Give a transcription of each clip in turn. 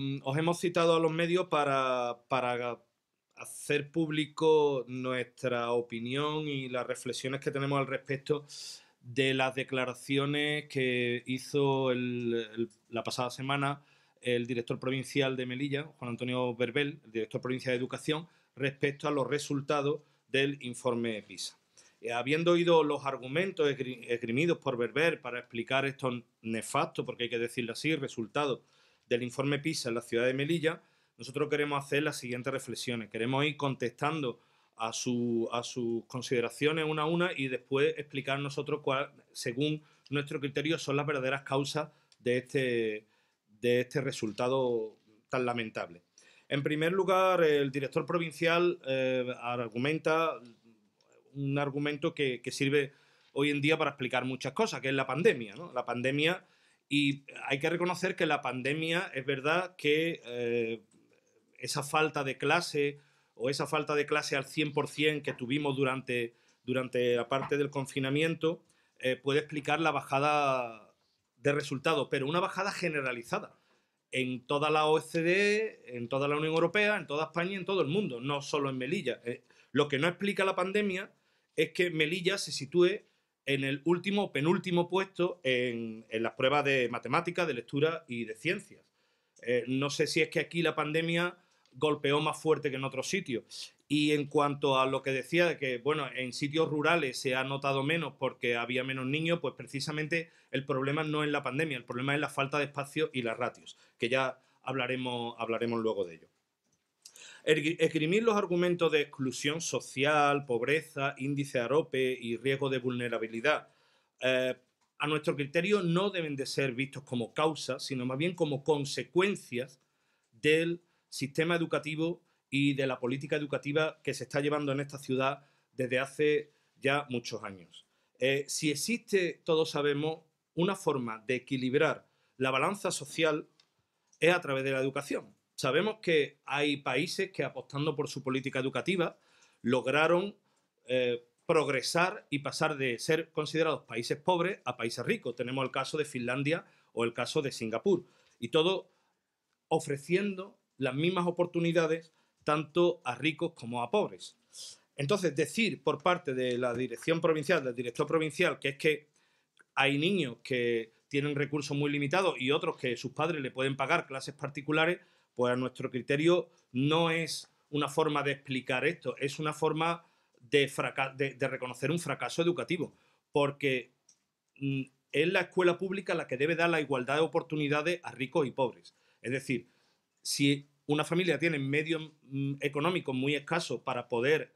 Mm, os hemos citado a los medios para, para hacer público nuestra opinión y las reflexiones que tenemos al respecto de las declaraciones que hizo la pasada semana el director provincial de Melilla, Juan Antonio Verbel, director provincial de Educación, respecto a los resultados del informe PISA. Eh, habiendo oído los argumentos esgrimidos por Verbel para explicar estos nefastos, porque hay que decirlo así, resultados del informe PISA en la ciudad de Melilla, nosotros queremos hacer las siguientes reflexiones. Queremos ir contestando a, sus consideraciones una a una y después explicar nosotros cuál, según nuestro criterio, son las verdaderas causas de este, de este resultado tan lamentable. En primer lugar, el director provincial eh, argumenta un argumento que, sirve hoy en día para explicar muchas cosas, que es la pandemia. La pandemia y hay que reconocer que la pandemia es verdad que eh, esa falta de clase o esa falta de clase al 100% que tuvimos durante, durante la parte del confinamiento eh, puede explicar la bajada de resultados, pero una bajada generalizada en toda la OECD, en toda la Unión Europea, en toda España, y en todo el mundo, no solo en Melilla. Eh, lo que no explica la pandemia es que Melilla se sitúe en el último, penúltimo puesto en, las pruebas de matemáticas, de lectura y de ciencias. Eh, no sé si es que aquí la pandemia golpeó más fuerte que en otros sitios. Y en cuanto a lo que decía que, bueno, en sitios rurales se ha notado menos porque había menos niños, pues precisamente el problema no es la pandemia, el problema es la falta de espacio y las ratios, que ya hablaremos, hablaremos luego de ello. Esgrimir los argumentos de exclusión social, pobreza, índice de arope y riesgo de vulnerabilidad, eh, a nuestro criterio no deben de ser vistos como causas, sino más bien como consecuencias del sistema educativo y de la política educativa que se está llevando en esta ciudad desde hace ya muchos años. Eh, si existe, todos sabemos, una forma de equilibrar la balanza social es a través de la educación. Sabemos que hay países que apostando por su política educativa lograron eh, progresar y pasar de ser considerados países pobres a países ricos. Tenemos el caso de Finlandia o el caso de Singapur. Y todo ofreciendo las mismas oportunidades tanto a ricos como a pobres. Entonces, decir por parte de la dirección provincial, del director provincial, que es que hay niños que tienen recursos muy limitados y otros que sus padres le pueden pagar clases particulares, pues a nuestro criterio no es una forma de explicar esto, es una forma de, reconocer un fracaso educativo, porque mm, es la escuela pública la que debe dar la igualdad de oportunidades a ricos y pobres. Es decir, si una familia tiene medios mm, económicos muy escasos para poder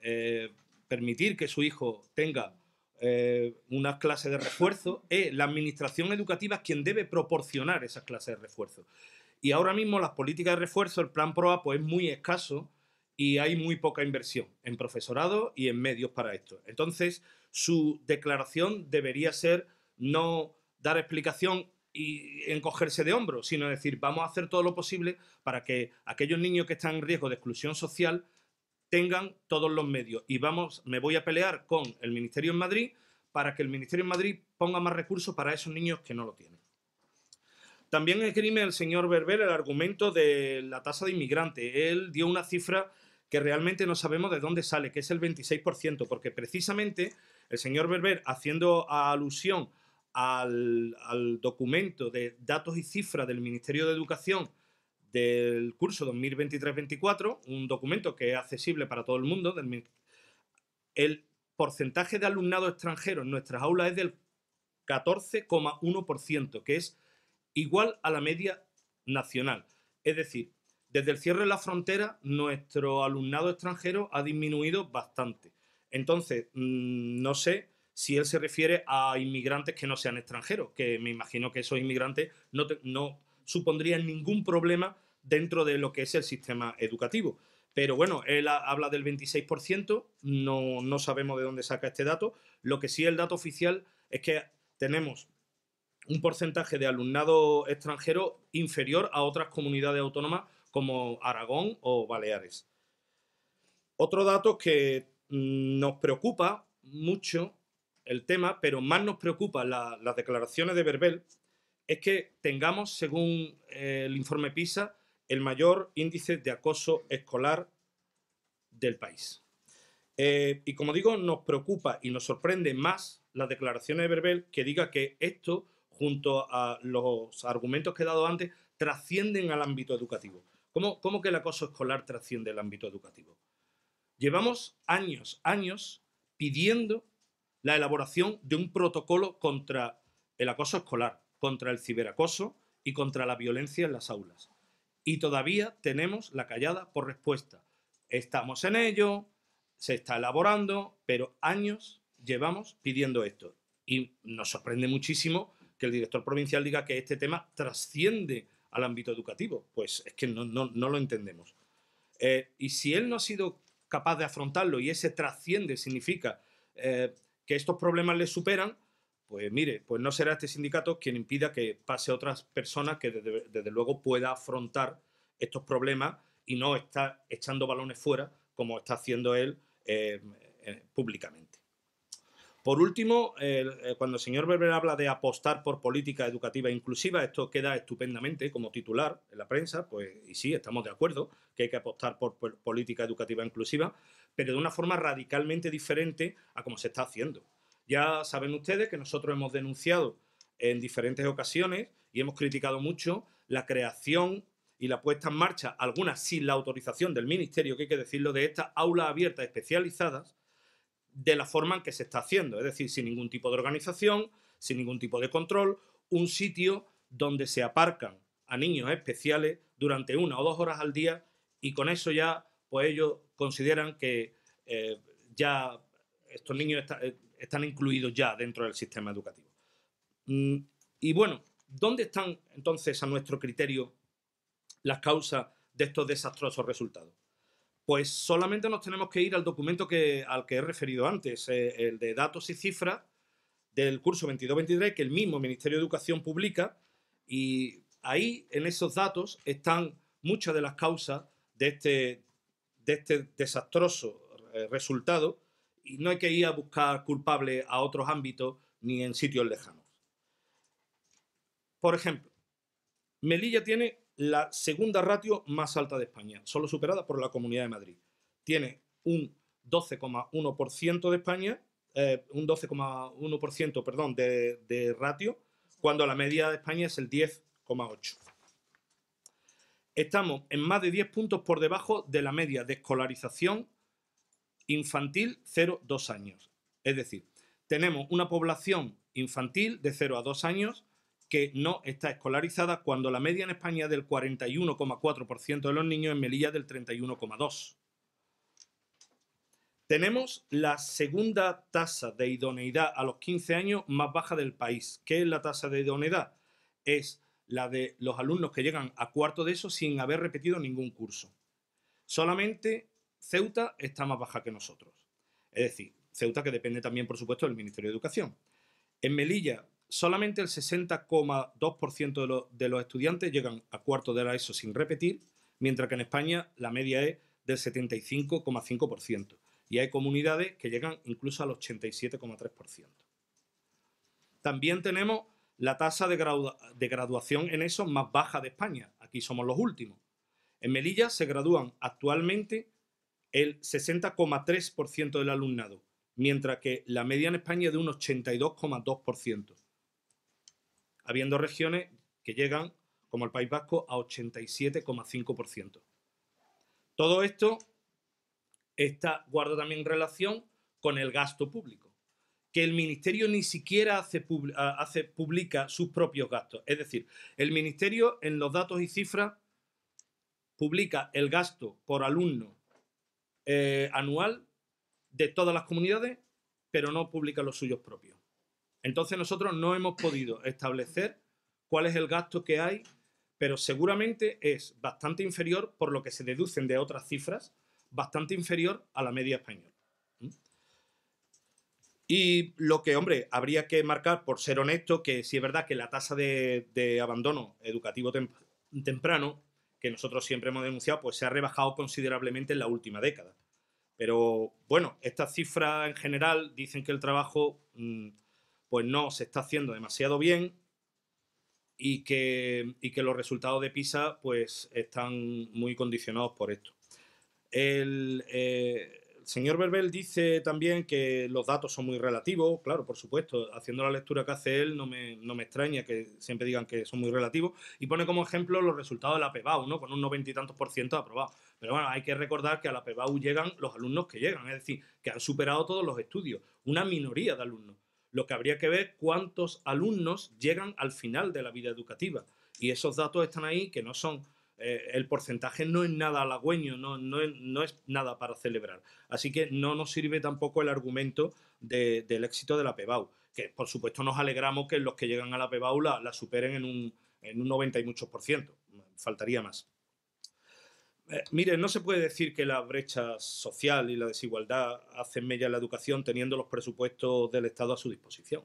eh, permitir que su hijo tenga eh, una clase de refuerzo, es la administración educativa quien debe proporcionar esas clases de refuerzo. Y ahora mismo las políticas de refuerzo, el plan PROA, pues es muy escaso y hay muy poca inversión en profesorado y en medios para esto. Entonces, su declaración debería ser no dar explicación y encogerse de hombros, sino decir, vamos a hacer todo lo posible para que aquellos niños que están en riesgo de exclusión social tengan todos los medios. Y vamos, me voy a pelear con el Ministerio en Madrid para que el Ministerio en Madrid ponga más recursos para esos niños que no lo tienen. También escribe el señor Berber el argumento de la tasa de inmigrantes. Él dio una cifra que realmente no sabemos de dónde sale, que es el 26%, porque precisamente el señor Berber, haciendo alusión al, documento de datos y cifras del Ministerio de Educación del curso 2023-24, un documento que es accesible para todo el mundo, el porcentaje de alumnado extranjero en nuestras aulas es del 14,1%, que es igual a la media nacional. Es decir, desde el cierre de la frontera, nuestro alumnado extranjero ha disminuido bastante. Entonces, mm, no sé si él se refiere a inmigrantes que no sean extranjeros, que me imagino que esos inmigrantes no, supondrían ningún problema dentro de lo que es el sistema educativo. Pero bueno, él habla del 26%, no, no sabemos de dónde saca este dato. Lo que sí el dato oficial es que tenemos un porcentaje de alumnado extranjero inferior a otras comunidades autónomas como Aragón o Baleares. Otro dato que mm, nos preocupa mucho el tema, pero más nos preocupa las declaraciones de Berbel, es que tengamos, según eh, el informe PISA, el mayor índice de acoso escolar del país. Eh, y como digo, nos preocupa y nos sorprende más las declaraciones de Berbel que diga que esto junto a los argumentos que he dado antes, trascienden al ámbito educativo. ¿Cómo, cómo que el acoso escolar trasciende al ámbito educativo? Llevamos años, años pidiendo la elaboración de un protocolo contra el acoso escolar, contra el ciberacoso y contra la violencia en las aulas. Y todavía tenemos la callada por respuesta. Estamos en ello, se está elaborando, pero años llevamos pidiendo esto. Y nos sorprende muchísimo que el director provincial diga que este tema trasciende al ámbito educativo. Pues es que no, lo entendemos. Eh, y si él no ha sido capaz de afrontarlo y ese trasciende significa eh, que estos problemas le superan, pues mire, pues no será este sindicato quien impida que pase a otras personas que desde, luego pueda afrontar estos problemas y no está echando balones fuera como está haciendo él eh, públicamente. Por último, eh, cuando el señor Weber habla de apostar por política educativa inclusiva, esto queda estupendamente como titular en la prensa, pues y sí, estamos de acuerdo que hay que apostar por, política educativa inclusiva, pero de una forma radicalmente diferente a como se está haciendo. Ya saben ustedes que nosotros hemos denunciado en diferentes ocasiones y hemos criticado mucho la creación y la puesta en marcha, algunas sin la autorización del Ministerio, que hay que decirlo, de estas aulas abiertas especializadas de la forma en que se está haciendo, es decir, sin ningún tipo de organización, sin ningún tipo de control, un sitio donde se aparcan a niños especiales durante una o dos horas al día y con eso ya, pues ellos consideran que eh, ya estos niños eh, están incluidos ya dentro del sistema educativo. Mm, y bueno, ¿dónde están entonces a nuestro criterio las causas de estos desastrosos resultados? Pues solamente nos tenemos que ir al documento al que he referido antes, eh, el de datos y cifras del curso 22-23 que el mismo Ministerio de Educación publica y ahí en esos datos están muchas de las causas de este, este desastroso eh, resultado y no hay que ir a buscar culpables a otros ámbitos ni en sitios lejanos. Por ejemplo, Melilla tiene la segunda ratio más alta de España, solo superada por la Comunidad de Madrid. Tiene un 12,1% de España, eh, un 12,1% perdón, de, ratio, cuando la media de España es el 10,8%. Estamos en más de 10 puntos por debajo de la media de escolarización infantil 0-2 años. Es decir, tenemos una población infantil de 0 a 2 años que no está escolarizada cuando la media en España del 41,4% de los niños, en Melilla del 31,2%. Tenemos la segunda tasa de idoneidad a los 15 años más baja del país. ¿Qué es la tasa de idoneidad? Es la de los alumnos que llegan a cuarto de eso sin haber repetido ningún curso. Solamente Ceuta está más baja que nosotros. Es decir, Ceuta que depende también, por supuesto, del Ministerio de Educación. En Melilla, solamente el 60,2% de, los, de los estudiantes llegan a cuarto de la ESO sin repetir, mientras que en España la media es del 75,5%. Y hay comunidades que llegan incluso al 87,3%. También tenemos la tasa de, de graduación en ESO más baja de España. Aquí somos los últimos. En Melilla se gradúan actualmente el 60,3% del alumnado, mientras que la media en España es de un 82,2% habiendo regiones que llegan, como el País Vasco, a 87,5%. Todo esto está, guarda también relación con el gasto público, que el Ministerio ni siquiera hace, publica sus propios gastos. Es decir, el Ministerio en los datos y cifras publica el gasto por alumno eh, anual de todas las comunidades, pero no publica los suyos propios. Entonces nosotros no hemos podido establecer cuál es el gasto que hay, pero seguramente es bastante inferior, por lo que se deducen de otras cifras, bastante inferior a la media española. Y lo que, hombre, habría que marcar, por ser honesto, que si es verdad que la tasa de, abandono educativo temprano, que nosotros siempre hemos denunciado, pues se ha rebajado considerablemente en la última década. Pero bueno, estas cifras en general dicen que el trabajo mm, pues no se está haciendo demasiado bien y que, que los resultados de PISA pues están muy condicionados por esto. El, eh, señor Berbel dice también que los datos son muy relativos, claro, por supuesto, haciendo la lectura que hace él no me, no me extraña que siempre digan que son muy relativos, y pone como ejemplo los resultados de la PEBAU, ¿no? con un noventa y tantos por ciento aprobado. Pero bueno, hay que recordar que a la PEBAU llegan los alumnos que llegan, es decir, que han superado todos los estudios, una minoría de alumnos. Lo que habría que ver cuántos alumnos llegan al final de la vida educativa. Y esos datos están ahí que no son eh, el porcentaje no es nada halagüeño, no, no, es, nada para celebrar. Así que no nos sirve tampoco el argumento del éxito de la PEBAU, que por supuesto nos alegramos que los que llegan a la PEBAU la, superen en un, en un 90 y muchos por ciento, faltaría más. Eh, mire, no se puede decir que la brecha social y la desigualdad hacen mella en la educación teniendo los presupuestos del Estado a su disposición.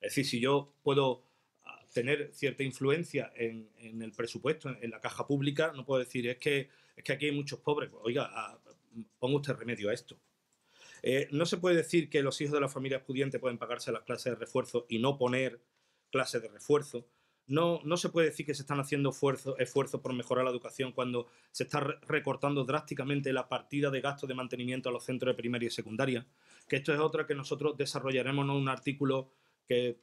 Es decir, si yo puedo ah, tener cierta influencia en, el presupuesto, en, la caja pública, no puedo decir, es que, aquí hay muchos pobres. Oiga, ah, ponga usted remedio a esto. Eh, no se puede decir que los hijos de las familias pudientes pueden pagarse las clases de refuerzo y no poner clases de refuerzo no, no se puede decir que se están haciendo esfuerzos esfuerzo por mejorar la educación cuando se está recortando drásticamente la partida de gastos de mantenimiento a los centros de primaria y secundaria. Que esto es otra que nosotros desarrollaremos en un artículo que,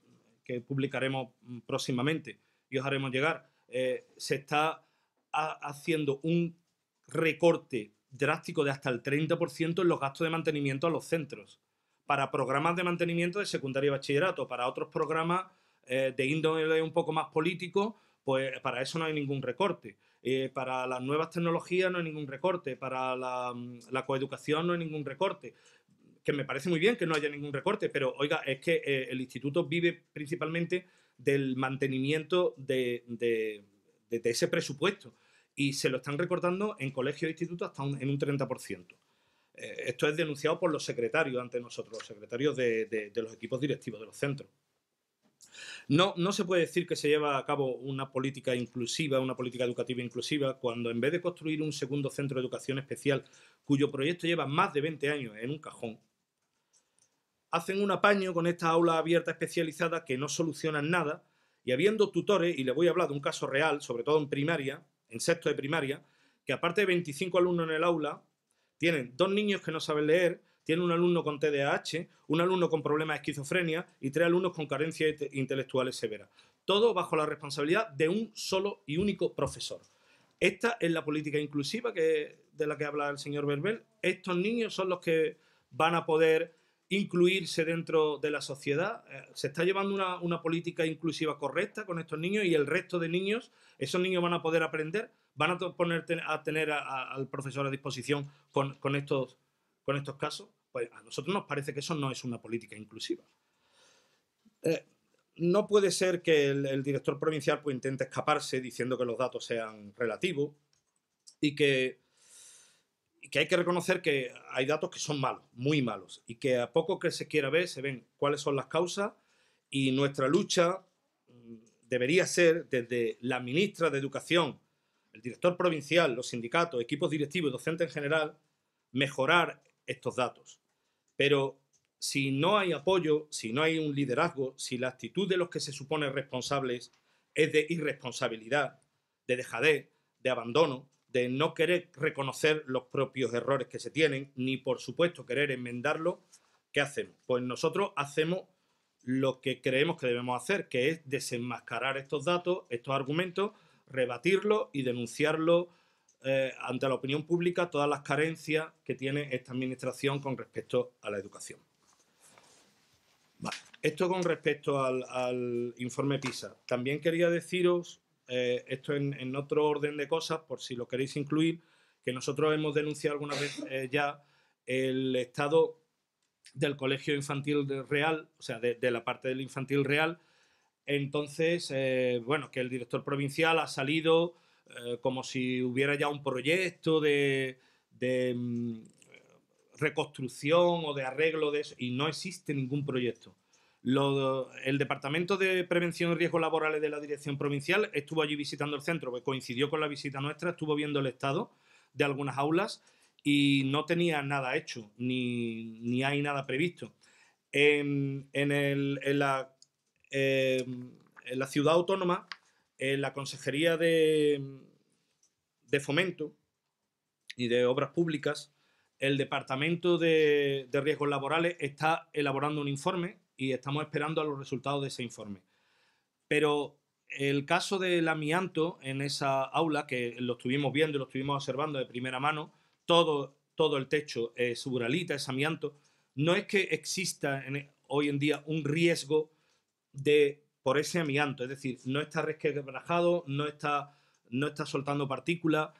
publicaremos mm, próximamente y os haremos llegar. Eh, se está haciendo un recorte drástico de hasta el 30% en los gastos de mantenimiento a los centros, para programas de mantenimiento de secundaria y bachillerato, para otros programas eh, de índole un poco más político, pues para eso no hay ningún recorte. Eh, para las nuevas tecnologías no hay ningún recorte, para la, coeducación no hay ningún recorte. Que me parece muy bien que no haya ningún recorte, pero oiga, es que eh, el instituto vive principalmente del mantenimiento de, ese presupuesto y se lo están recortando en colegios e institutos hasta en un 30%. esto es denunciado por los secretarios ante nosotros, los secretarios de los equipos directivos de los centros. No, no se puede decir que se lleva a cabo una política inclusiva, una política educativa inclusiva, cuando en vez de construir un segundo centro de educación especial, cuyo proyecto lleva más de 20 años en un cajón, hacen un apaño con estas aulas abiertas especializadas que no solucionan nada, y habiendo tutores, y le voy a hablar de un caso real, sobre todo en primaria, en sexto de primaria, que aparte de 25 alumnos en el aula, tienen dos niños que no saben leer, tiene un alumno con TDAH, un alumno con problemas de esquizofrenia y tres alumnos con carencias intelectuales severas. Todo bajo la responsabilidad de un solo y único profesor. Esta es la política inclusiva que, de la que habla el señor Berbel. Estos niños son los que van a poder incluirse dentro de la sociedad. Eh, se está llevando una, política inclusiva correcta con estos niños y el resto de niños, esos niños van a poder aprender, van a, poner, a tener al profesor a disposición con, estos, con estos casos, pues a nosotros nos parece que eso no es una política inclusiva. Eh, no puede ser que el, director provincial pues, intente escaparse diciendo que los datos sean relativos y que, y que hay que reconocer que hay datos que son malos, muy malos, y que a poco que se quiera ver se ven cuáles son las causas y nuestra lucha mm, debería ser desde la ministra de Educación, el director provincial, los sindicatos, equipos directivos y docentes en general, mejorar estos datos. Pero si no hay apoyo, si no hay un liderazgo, si la actitud de los que se supone responsables es de irresponsabilidad, de dejadez, de abandono, de no querer reconocer los propios errores que se tienen, ni por supuesto querer enmendarlo, ¿qué hacemos? Pues nosotros hacemos lo que creemos que debemos hacer, que es desenmascarar estos datos, estos argumentos, rebatirlos y denunciarlos eh, ante la opinión pública todas las carencias que tiene esta administración con respecto a la educación. Esto con respecto al, informe PISA. También quería deciros, eh, esto en, otro orden de cosas, por si lo queréis incluir, que nosotros hemos denunciado alguna vez eh, ya el estado del colegio infantil real, o sea, de, la parte del infantil real. Entonces, bueno, que el director provincial ha salido eh, como si hubiera ya un proyecto de, mm, reconstrucción o de arreglo de eso, y no existe ningún proyecto. el Departamento de Prevención y Riesgos Laborales de la Dirección Provincial estuvo allí visitando el centro, que coincidió con la visita nuestra, estuvo viendo el estado de algunas aulas y no tenía nada hecho, ni, hay nada previsto. En, la, em, en la ciudad autónoma en la Consejería de, Fomento y de Obras Públicas, el Departamento de, Riesgos Laborales está elaborando un informe y estamos esperando a los resultados de ese informe. Pero el caso del amianto en esa aula, que lo estuvimos viendo y lo estuvimos observando de primera mano, todo, todo el techo es uralita, es amianto, no es que exista e, hoy en día un riesgo de por ese amianto, es decir, no está resquebrajado, no está, no está soltando partículas.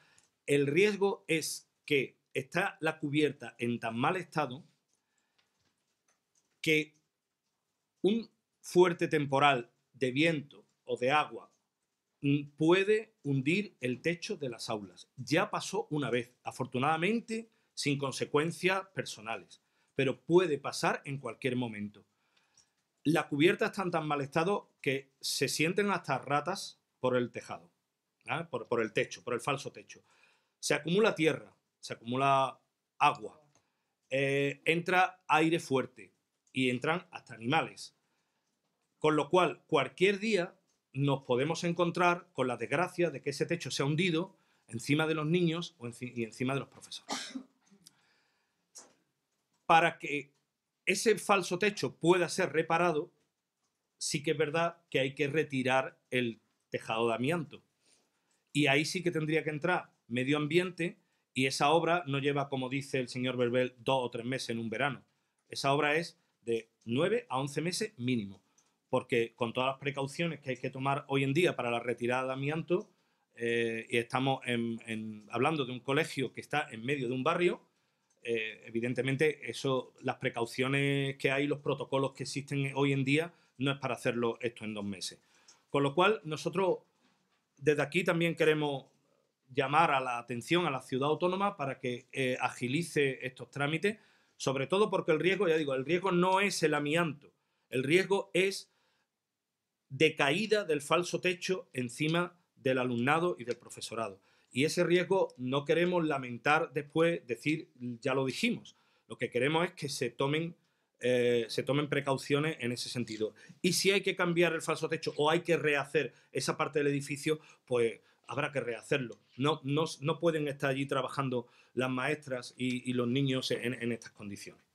El riesgo es que está la cubierta en tan mal estado que un fuerte temporal de viento o de agua mm, puede hundir el techo de las aulas. Ya pasó una vez, afortunadamente sin consecuencias personales, pero puede pasar en cualquier momento. La cubierta está en tan mal estado que se sienten hasta ratas por el tejado, ¿ah? por, el techo, por el falso techo. Se acumula tierra, se acumula agua, eh, entra aire fuerte y entran hasta animales. Con lo cual, cualquier día nos podemos encontrar con la desgracia de que ese techo se ha hundido encima de los niños y encima de los profesores. Para que ese falso techo pueda ser reparado, sí que es verdad que hay que retirar el tejado de amianto. Y ahí sí que tendría que entrar medio ambiente y esa obra no lleva, como dice el señor Verbel, dos o tres meses en un verano. Esa obra es de nueve a once meses mínimo, porque con todas las precauciones que hay que tomar hoy en día para la retirada de amianto, eh, y estamos hablando de un colegio que está en medio de un barrio, eh, evidentemente, eso, las precauciones que hay, los protocolos que existen hoy en día, no es para hacerlo esto en dos meses. Con lo cual, nosotros desde aquí también queremos llamar a la atención a la ciudad autónoma para que eh, agilice estos trámites, sobre todo porque el riesgo, ya digo, el riesgo no es el amianto, el riesgo es de caída del falso techo encima del alumnado y del profesorado. Y ese riesgo no queremos lamentar después, decir, ya lo dijimos. Lo que queremos es que se tomen, eh, se tomen precauciones en ese sentido. Y si hay que cambiar el falso techo o hay que rehacer esa parte del edificio, pues habrá que rehacerlo. No, no, no pueden estar allí trabajando las maestras y, los niños en estas condiciones.